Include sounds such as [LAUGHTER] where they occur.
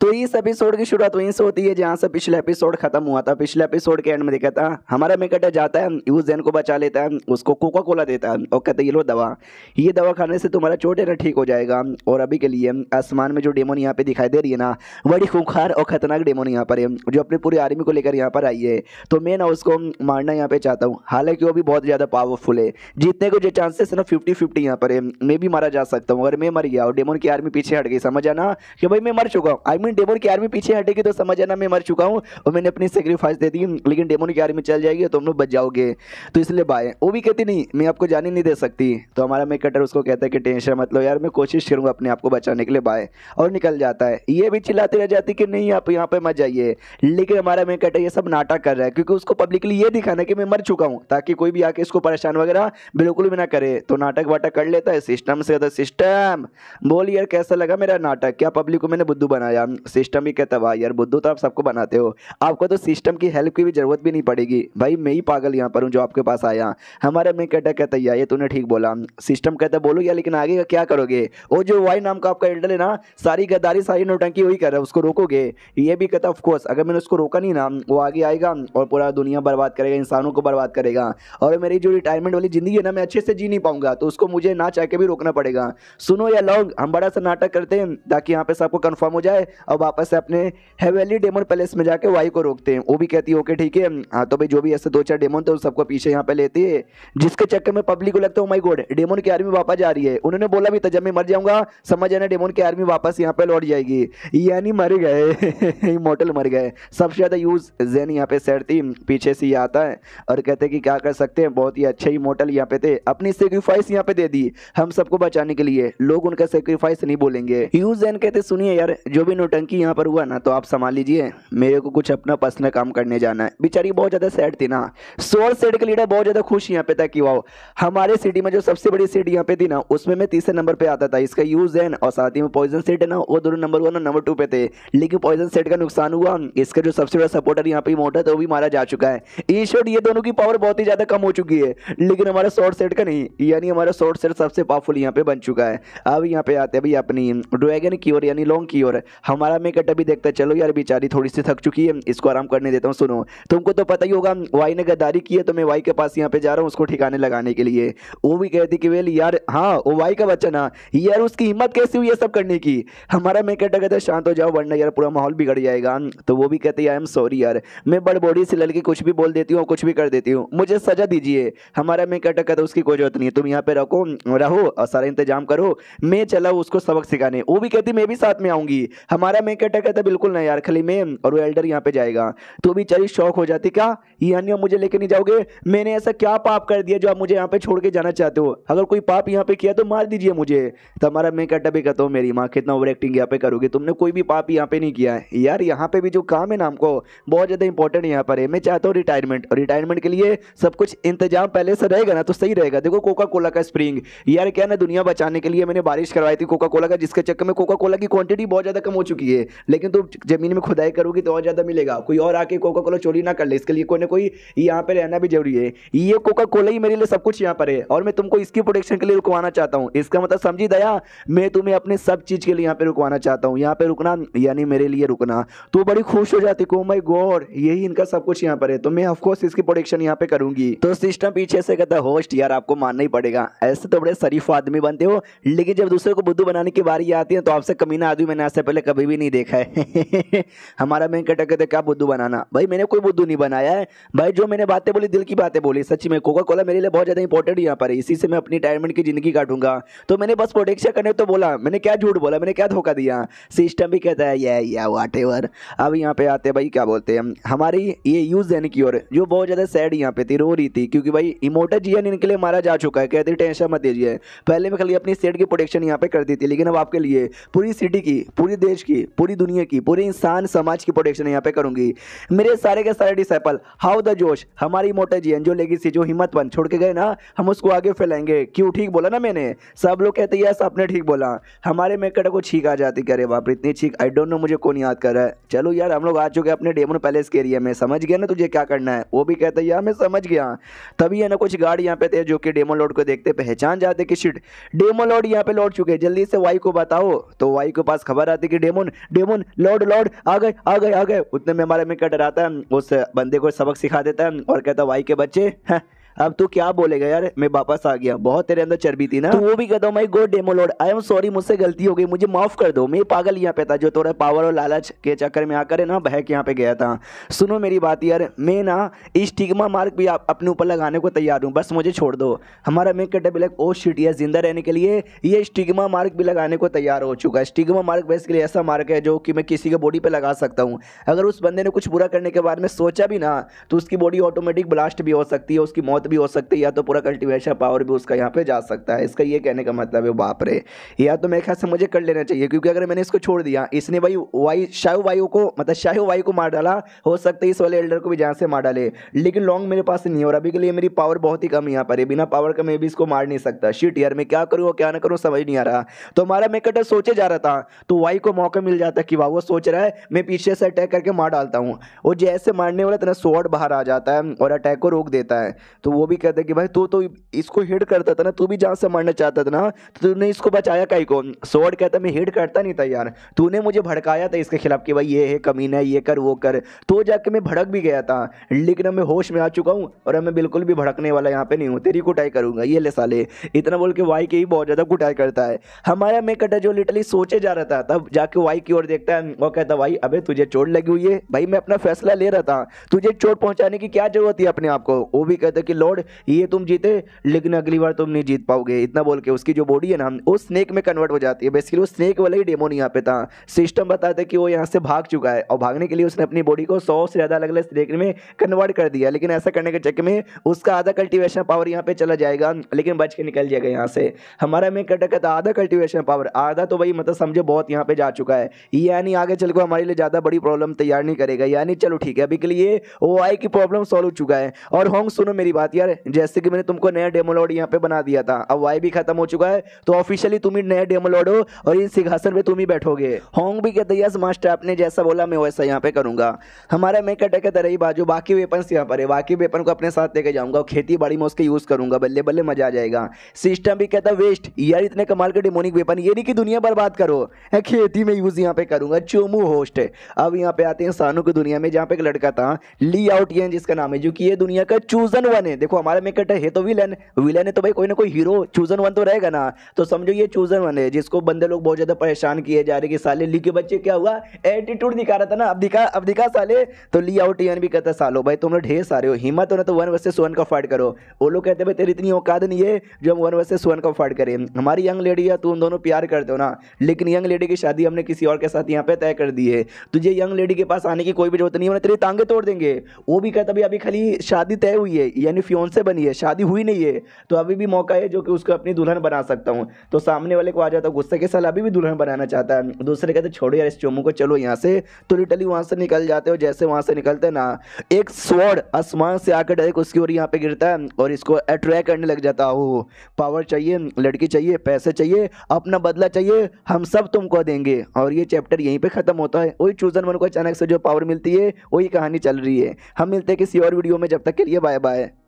तो इस एपिसोड की शुरुआत वहीं से होती है जहाँ से पिछला एपिसोड खत्म हुआ था पिछले एपिसोड के एंड में देखा था हमारा मेकटा जाता है यूज जैन को बचा लेता है उसको कोका कोला देता है और कहते ये लो दवा ये दवा खाने से तुम्हारा चोट है ना ठीक हो जाएगा और अभी के लिए आसमान में जो डेमोन यहाँ पे दिखाई दे रही है ना बड़ी खूंखार और खतरनाक डेमोन यहाँ पर है जो अपनी पूरी आर्मी को लेकर यहाँ पर आई है तो मैं ना उसको मारना यहाँ पे चाहता हूँ हालांकि वो भी बहुत ज़्यादा पावरफुल है जीतने को जो चांसेस है ना फिफ्टी फिफ्टी यहाँ पर है मैं भी मारा जा सकता हूँ अगर मैं मर गया और डेमोन की आर्मी पीछे हट गई समझ आना कि भाई मैं मर चुका हूँ आई मीन अपनी डेमोन की आर्मी पीछे हटेगी तो समझ आना मैं मर चुका हूँ और मैंने अपनी सेक्रीफाइस दे दी लेकिन डेमोन की आर्मी चल जाएगी तो हम लोग बच जाओगे तो इसलिए बाय वो भी कहती नहीं मैं आपको जाने नहीं दे सकती तो हमारा मेक कटर उसको कहता है कि टेंशन मतलब यार मैं कोशिश करूँगा अपने आप को बचाने के लिए बाय और निकल जाता है ये भी चिल्लाती रह जाती कि नहीं आप यहाँ पर मत जाइए लेकिन हमारा मेक कटर ये सब नाटक कर रहा है क्योंकि उसको पब्लिकली ये दिखाना कि मैं मर चुका हूँ ताकि कोई भी आके इसको परेशान वगैरह बिल्कुल भी ना करे तो नाटक वाटक कर लेता है सिस्टम से सिस्टम बोल यार कैसा लगा मेरा नाटक क्या पब्लिक को मैंने बुद्धू बनाया सिस्टम ही कहता वाह यार बुद्धू तो आप सबको बनाते हो आपको तो सिस्टम की हेल्प की भी ज़रूरत भी नहीं पड़ेगी भाई मैं ही पागल यहाँ पर हूँ जो आपके पास आया हमारा मैं कहता कहता या ये तूने ठीक बोला सिस्टम कहता बोलो या लेकिन आगे का क्या करोगे वो जो वाई नाम का आपका एल्डर है ना सारी गद्दारी सारी नोटंकी वही कर रहा है उसको रोकोगे ये भी कहता ऑफकोर्स अगर मैंने उसको रोका नहीं ना वो आगे आएगा और पूरा दुनिया बर्बाद करेगा इंसानों को बर्बाद करेगा और मेरी जो रिटायरमेंट वाली ज़िंदगी है ना मैं अच्छे से जी नहीं पाऊंगा तो उसको मुझे ना चाह के भी रोकना पड़ेगा सुनो या लोग हम बड़ा सा नाटक करते हैं ताकि यहाँ पे सबको कन्फर्म हो जाए अब वापस से अपने हेवेली डेमोन पैलेस में जाके वाई को रोकते हैं वो भी कहती है ओके ठीक है हाँ तो भाई जो भी ऐसे दो चार डेमोन थे उन सबको पीछे यहाँ पे लेती है जिसके चक्कर में पब्लिक को लगता है माई गोड डेमोन की आर्मी वापस जा रही है उन्होंने बोला भी था जब मैं मर जाऊंगा समझ आना डेमोन की आर्मी वापस यहाँ पे लौट जाएगी यानी मर गए मोटल [LAUGHS] मर गए सबसे ज़्यादा यूज़ जेन यहाँ पे सैड थी पीछे से आता है और कहते हैं कि क्या कर सकते हैं बहुत ही अच्छे ही मोटल यहाँ पे थे अपनी सेक्रीफाइस यहाँ पे दे दी हम सबको बचाने के लिए लोग उनका सेक्रीफाइस नहीं बोलेंगे यूज जेन कहते सुनिए यार जो भी टंकी यहाँ पर हुआ ना तो आप संभाल लीजिए मेरे को कुछ अपना पर्सनल काम करने जाना है बेचारी बहुत ज़्यादा सैड थी ना सोल सेड के लीडर बहुत ज़्यादा खुश यहाँ पे था कि वाओ हमारे सिटी में जो सबसे बड़ी सीट यहाँ पे थी ना उसमें मैं तीसरे नंबर पर आता था इसका यूज़ है और साथ ही में पॉइजन सेट है ना वो दोनों नंबर वन और नंबर टू पे थे लेकिन पॉइजन सेट का नुकसान हुआ इसका जो सबसे बड़ा सपोर्टर यहाँ पे मोटर तो था वो भी मारा जा चुका है ई शॉर्ट ये दोनों की पावर बहुत ही ज़्यादा कम हो चुकी है लेकिन हमारा शॉर्ट सेट का नहीं यानी हमारा शॉर्ट सेट सबसे पावरफुल यहाँ पे बन चुका है अब यहाँ पे आते हैं भाई अपनी ड्रैगन की ओर यानी लॉन्ग की ओर हम हमारा मेकअट अभी देखता चलो यार बेचारी थोड़ी सी थक चुकी है इसको आराम करने देता हूँ सुनो तुमको तो पता ही होगा वाई ने गद्दारी की है तो मैं वाई के पास यहाँ पे जा रहा हूँ उसको ठिकाने लगाने के लिए वो भी कहती कि वेल यार हाँ वो वाई का बच्चा ना यार उसकी हिम्मत कैसे हुई है सब करने की हमारा मेकअट कहता है शांत हो जाओ वरना यार पूरा माहौल बिगड़ जाएगा तो वो भी कहते आई एम सॉरी यार मैं बॉडी से लड़की कुछ भी बोल देती हूँ कुछ भी कर देती हूँ मुझे सजा दीजिए हमारा मेकअट कहता तो उसकी कोई जरूरत नहीं है तुम यहाँ पे रखो रहो और सारा इंतजाम करो मैं चला उसको सबक सिखाने वो भी कहती मैं भी साथ में आऊँगी हमारे हमारा मैं कहता कहता बिल्कुल ना यार खाली मैं और वो एल्डर यहाँ पे जाएगा तो भी चली शौक हो जाती क्या ये अन्य मुझे लेके नहीं जाओगे मैंने ऐसा क्या पाप कर दिया जो आप मुझे यहाँ पे छोड़ के जाना चाहते हो अगर कोई पाप यहाँ पे किया तो मार दीजिए मुझे तो हमारा मैं कहता भी कहता हूँ मेरी माँ कितना ओवर एक्टिंग यहाँ पे करोगे तुमने कोई भी पाप यहाँ पे नहीं किया है यार यहाँ पे भी जो काम है ना हमको बहुत ज़्यादा इंपॉर्टेंट यहाँ पर है मैं चाहता हूँ रिटायरमेंट और रिटायरमेंट के लिए सब कुछ इंतजाम पहले से रहेगा ना तो सही रहेगा देखो कोका कोला का स्प्रिंग यार क्या ना दुनिया बचाने के लिए मैंने बारिश करवाई थी कोका कोला का जिसके चक्कर में कोका कोला की क्वांटिटी बहुत ज़्यादा कम हो चुकी चुकी है लेकिन तुम ज़मीन में खुदाई करोगी तो और ज़्यादा मिलेगा कोई और आके कोका कोला चोरी ना कर ले इसके लिए कोई ना कोई यहाँ पर रहना भी जरूरी है ये कोका कोला ही मेरे लिए सब कुछ यहाँ पर है और मैं तुमको इसकी प्रोटेक्शन के लिए रुकवाना चाहता हूँ इसका मतलब समझी दया मैं तुम्हें अपने सब चीज़ के लिए यहाँ पर रुकवाना चाहता हूँ यहाँ पर रुकना यानी मेरे लिए रुकना तो बड़ी खुश हो जाती को मई गॉड यही इनका सब कुछ यहाँ पर है तो मैं ऑफकोर्स इसकी प्रोटेक्शन यहाँ पे करूंगी तो सिस्टम पीछे से कहता होस्ट यार आपको मानना ही पड़ेगा ऐसे तो बड़े शरीफ आदमी बनते हो लेकिन जब दूसरे को बुद्धू बनाने की बारी आती है तो आपसे कमीना आदमी मैंने आज से पहले कभी भी नहीं देखा है [LAUGHS] हमारा मेन कटक कहते क्या बुद्धू बनाना भाई मैंने कोई बुद्धू नहीं बनाया है भाई जो मैंने बातें बोली दिल की बातें बोली सच में कोका कोला मेरे लिए बहुत ज़्यादा इंपॉर्टेंट यहाँ पर है इसी से मैं अपनी रिटायरमेंट की ज़िंदगी काटूंगा तो मैंने बस प्रोटेक्शन करने तो बोला मैंने क्या झूठ बोला मैंने क्या धोखा दिया सिस्टम भी कहता है ये या वाट एवर अब यहाँ पे आते हैं भाई क्या बोलते हैं हमारी ये यूज एन की ओर जो बहुत ज़्यादा सैड यहाँ पे थी रो रही थी क्योंकि भाई इमोटर जियन इनके लिए मारा जा चुका है कहते टेंशन मत दीजिए पहले मैं खाली अपनी सेट की प्रोटेक्शन यहाँ पे करती थी लेकिन अब आपके लिए पूरी सिटी की पूरी देश की करूंगी पूरी दुनिया की पूरे इंसान समाज की प्रोटेक्शन यहाँ पे करूंगी मेरे सारे के सारे डिसाइपल हाउ द जोश हमारी मोटा जी जो लेगेसी जो हिम्मत बन छोड़ के गए ना हम उसको आगे फैलाएंगे क्यों ठीक बोला ना मैंने सब लोग कहते यस आपने ठीक बोला हमारे मेकड़ को छीक आ जाती करे बाप इतनी छीक आई डोंट नो मुझे कौन याद कर रहा है चलो यार हम लोग आ चुके अपने डेमन पैलेस के एरिया में समझ गया ना तुझे क्या करना है वो भी कहते यार मैं समझ गया तभी है ना कुछ गार्ड यहाँ पे थे जो कि डेमो लोड को देखते पहचान जाते कि शिट डेमो लोड यहाँ पे लौट चुके जल्दी से वाई को बताओ तो वाई के पास खबर आती कि डेमोन डेमोन लॉर्ड लॉर्ड आ गए आ गए आ गए उतने में में कट डराता है उस बंदे को सबक सिखा देता है और कहता है भाई के बच्चे हाँ। अब तू क्या बोलेगा यार मैं वापस आ गया बहुत तेरे अंदर चर्बी थी ना तो वो भी कहता हूँ माई गोड डेमोलोड आई एम सॉरी मुझसे गलती हो गई मुझे माफ कर दो मैं पागल यहाँ पे था जो थोड़ा पावर और लालच के चक्कर में आकर है ना बहक यहाँ पे गया था सुनो मेरी बात यार मैं ना स्टिग्मा मार्क भी आप अपने ऊपर लगाने को तैयार हूँ बस मुझे छोड़ दो हमारा मेक कटे ब्लैक ओ शिट यार जिंदा रहने के लिए ये स्टिग्मा मार्क भी लगाने को तैयार हो चुका है स्टिग्मा मार्क बेसिकली ऐसा मार्क है जो कि मैं किसी के बॉडी पर लगा सकता हूँ अगर उस बंदे ने कुछ बुरा करने के बारे में सोचा भी ना तो उसकी बॉडी ऑटोमेटिक ब्लास्ट भी हो सकती है उसकी मौत मौत भी हो सकती है या तो पूरा कल्टिवेशन पावर भी उसका यहाँ पे जा सकता है इसका ये कहने का मतलब है बाप रे या तो मेरे ख्याल से मुझे कर लेना चाहिए क्योंकि अगर मैंने इसको छोड़ दिया इसने भाई वाई शायु वायु को मतलब शायु वायु को मार डाला हो सकता है इस वाले एल्डर को भी जहाँ से मार डाले लेकिन लॉन्ग मेरे पास नहीं और अभी के लिए मेरी पावर बहुत ही कम यहाँ पर है बिना पावर का मैं भी इसको मार नहीं सकता शीट यार मैं क्या करूँ क्या ना करूँ समझ नहीं आ रहा तो हमारा मैं कटर सोचे जा रहा था तो वाई को मौका मिल जाता कि वाह वो सोच रहा है मैं पीछे से अटैक करके मार डालता हूँ और जैसे मारने वाला तेरा स्वॉर्ड बाहर आ जाता है और अटैक को रोक देता है तो तो वो भी कहते कि भाई तू तो इसको हिट करता था ना तू भी जान से मरना चाहता था ना तो तूने इसको बचाया कहीं को सोड कहता मैं हिट करता नहीं था यार तूने मुझे भड़काया था इसके खिलाफ कि भाई ये है कमीना ये कर वो कर तो जाके मैं भड़क भी गया था लेकिन अब मैं होश में आ चुका हूँ और अब मैं बिल्कुल भी भड़कने वाला यहाँ पे नहीं हूँ तेरी कुटाई करूँगा ये ले साले इतना बोल के वाई के ही बहुत ज़्यादा कुटाई करता है हमारा मैं कटा जो लिटली सोचे जा रहा था तब जाके वाई की ओर देखता है वो कहता भाई अबे तुझे चोट लगी हुई है भाई मैं अपना फैसला ले रहा था तुझे चोट पहुँचाने की क्या जरूरत है अपने आप को वो भी कहता कि लॉर्ड ये तुम जीते लेकिन अगली बार तुम नहीं जीत पाओगे इतना बोल के उसकी जो बॉडी है ना वो स्नेक में कन्वर्ट हो जाती है बेसिकली वो स्नेक वाला ही डेमोन यहाँ पे था सिस्टम बताते कि वो यहाँ से भाग चुका है और भागने के लिए उसने अपनी बॉडी को सौ से ज़्यादा अलग अलग स्नेक में कन्वर्ट कर दिया लेकिन ऐसा करने के चक्कर में उसका आधा कल्टिवेशन पावर यहाँ पे चला जाएगा लेकिन बच के निकल जाएगा यहाँ से हमारा मेन कटक है आधा कल्टिवेशन पावर आधा तो भाई मतलब समझो बहुत यहाँ पे जा चुका है यानी आगे चल को हमारे लिए ज़्यादा बड़ी प्रॉब्लम तैयार नहीं करेगा यानी चलो ठीक है अभी के लिए ओ की प्रॉब्लम सॉल्व हो चुका है और होंग सुनो मेरी बात साथ यार जैसे कि मैंने तुमको नया डेमोलॉड यहाँ पे बना दिया था अब वाई भी खत्म हो चुका है तो ऑफिशियली तुम ही नया डेमोलॉड हो और इस सिंहासन पे तुम ही बैठोगे होंग भी कहते यस मास्टर आपने जैसा बोला मैं वैसा यहाँ पे करूंगा हमारा मैं कटे कहते रही बाजू बाकी वेपन यहाँ पर है बाकी वेपन को अपने साथ लेके जाऊंगा खेती बाड़ी में उसके यूज करूंगा बल्ले बल्ले मजा आ जाएगा सिस्टम भी कहता वेस्ट यार इतने कमाल के डेमोनिक वेपन ये नहीं कि दुनिया बर्बाद करो खेती में यूज यहाँ पे करूंगा चोमू होस्ट अब यहाँ पे आते हैं इंसानों की दुनिया में जहाँ पे एक लड़का था ली आउट जिसका नाम है जो कि ये दुनिया का चूजन वन है देखो हमारे में कट है तो विलन विलन है तो भाई कोई ना कोई हीरो चूजन वन तो रहेगा ना तो समझो ये चूजन वन है जिसको बंदे लोग बहुत ज़्यादा परेशान किए जा रहे कि साले ली के बच्चे क्या हुआ एटीट्यूड दिखा रहा था ना अब दिखा अब दिखा साले तो ली आउट टी भी कहता सालो भाई तुम लोग ढेर सारे हो हिम्मत हो ना तो वन वर्सेस वन का फाइट करो वो लोग कहते भाई तेरी इतनी औकात नहीं है जो हम वन वर्सेस वन का फाइट करें हमारी यंग लेडी या तुम दोनों प्यार करते हो ना लेकिन यंग लेडी की शादी हमने किसी और के साथ यहाँ पे तय कर दी है तुझे यंग लेडी के पास आने की कोई भी जरूरत नहीं है तेरी तांगे तोड़ देंगे वो भी कहता भाई अभी खाली शादी तय हुई है यानी फ्योन्से बनी है शादी हुई नहीं है तो अभी भी मौका है जो कि उसको अपनी दुल्हन बना सकता हूँ तो सामने वाले को आ जाता गुस्से के साल अभी भी दुल्हन बनाना चाहता है दूसरे कहते छोड़ो यार इस चोमू को चलो यहाँ से तो लिटली वहाँ से निकल जाते हो जैसे वहाँ से निकलते ना एक स्वर्ड आसमान से आकर डायरेक्ट उसकी ओर यहाँ पे गिरता है और इसको अट्रैक्ट करने लग जाता हो पावर चाहिए लड़की चाहिए पैसे चाहिए अपना बदला चाहिए हम सब तुमको देंगे और ये चैप्टर यहीं पर ख़त्म होता है वही चूजन मन को अचानक से जो पावर मिलती है वही कहानी चल रही है हम मिलते हैं किसी और वीडियो में जब तक के लिए बाय बाय